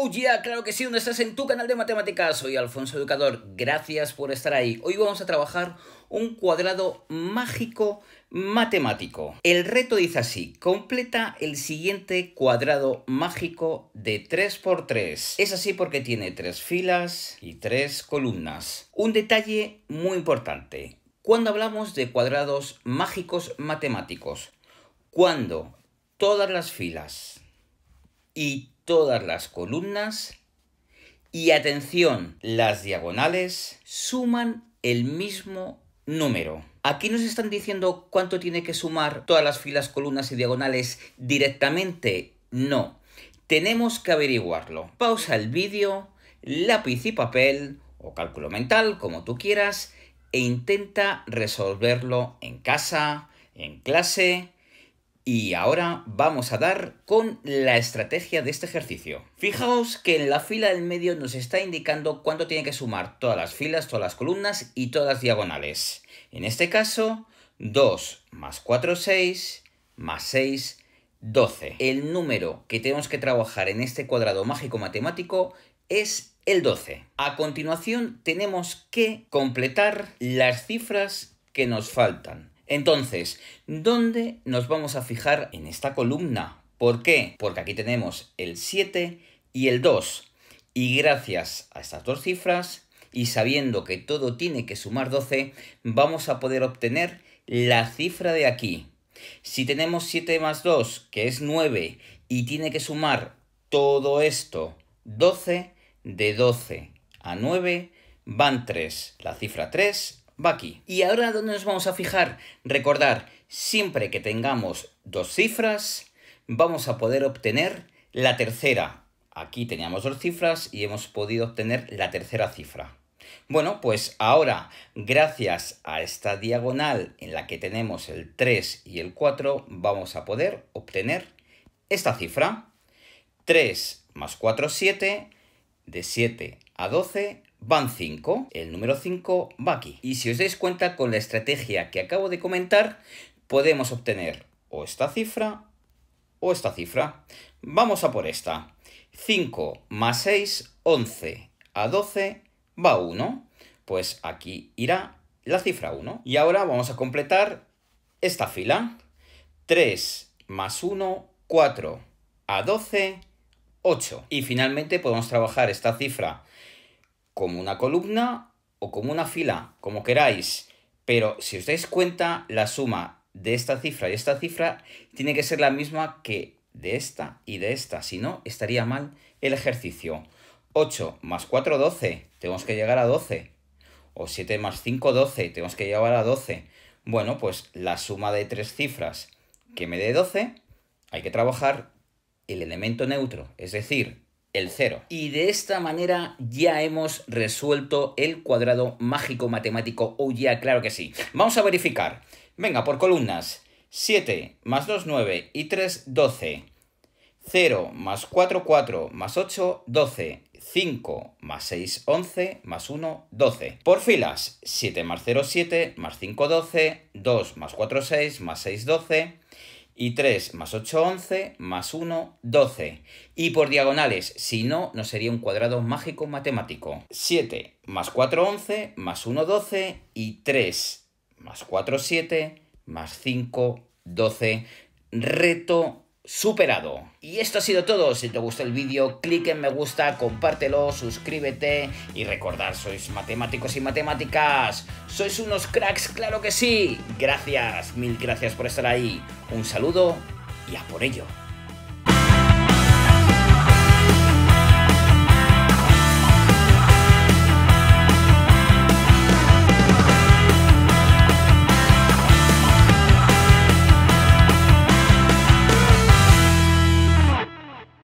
Oh ya claro que sí, ¿Dónde estás en tu canal de matemáticas. Soy Alfonso Educador, gracias por estar ahí. Hoy vamos a trabajar un cuadrado mágico matemático. El reto dice así, completa el siguiente cuadrado mágico de 3x3. Es así porque tiene tres filas y tres columnas. Un detalle muy importante, cuando hablamos de cuadrados mágicos matemáticos, cuando todas las filas y todas las columnas y atención, las diagonales suman el mismo número. Aquí nos están diciendo cuánto tiene que sumar todas las filas, columnas y diagonales directamente. No, tenemos que averiguarlo. Pausa el vídeo, lápiz y papel o cálculo mental, como tú quieras, e intenta resolverlo en casa, en clase y ahora vamos a dar con la estrategia de este ejercicio. Fijaos que en la fila del medio nos está indicando cuánto tiene que sumar todas las filas, todas las columnas y todas las diagonales. En este caso, 2 más 4, 6, más 6, 12. El número que tenemos que trabajar en este cuadrado mágico matemático es el 12. A continuación tenemos que completar las cifras que nos faltan. Entonces, ¿dónde nos vamos a fijar en esta columna? ¿Por qué? Porque aquí tenemos el 7 y el 2. Y gracias a estas dos cifras y sabiendo que todo tiene que sumar 12, vamos a poder obtener la cifra de aquí. Si tenemos 7 más 2, que es 9, y tiene que sumar todo esto, 12, de 12 a 9 van 3. La cifra 3 va aquí. ¿Y ahora dónde nos vamos a fijar? Recordar, siempre que tengamos dos cifras, vamos a poder obtener la tercera. Aquí teníamos dos cifras y hemos podido obtener la tercera cifra. Bueno, pues ahora, gracias a esta diagonal en la que tenemos el 3 y el 4, vamos a poder obtener esta cifra. 3 más 4, 7, de 7 a 12 van 5, el número 5 va aquí. Y si os dais cuenta, con la estrategia que acabo de comentar, podemos obtener o esta cifra o esta cifra. Vamos a por esta. 5 más 6, 11. A 12 va 1. Pues aquí irá la cifra 1. Y ahora vamos a completar esta fila. 3 más 1, 4. A 12, 8. Y finalmente podemos trabajar esta cifra como una columna o como una fila, como queráis. Pero si os dais cuenta, la suma de esta cifra y esta cifra tiene que ser la misma que de esta y de esta, si no, estaría mal el ejercicio. 8 más 4, 12, tenemos que llegar a 12. O 7 más 5, 12, tenemos que llegar a 12. Bueno, pues la suma de tres cifras que me dé 12, hay que trabajar el elemento neutro, es decir, 0. Y de esta manera ya hemos resuelto el cuadrado mágico matemático. Oh, ya, claro que sí. Vamos a verificar. Venga, por columnas. 7 más 2, 9 y 3, 12. 0 más 4, 4 más 8, 12. 5 más 6, 11 más 1, 12. Por filas, 7 más 0, 7 más 5, 12. 2 más 4, 6 más 6, 12. Y 3 más 8, 11, más 1, 12. Y por diagonales, si no, no sería un cuadrado mágico matemático. 7 más 4, 11, más 1, 12. Y 3 más 4, 7, más 5, 12. Reto superado. Y esto ha sido todo, si te gustó el vídeo, clic en me gusta, compártelo, suscríbete y recordad, sois matemáticos y matemáticas, sois unos cracks, claro que sí. Gracias, mil gracias por estar ahí. Un saludo y a por ello.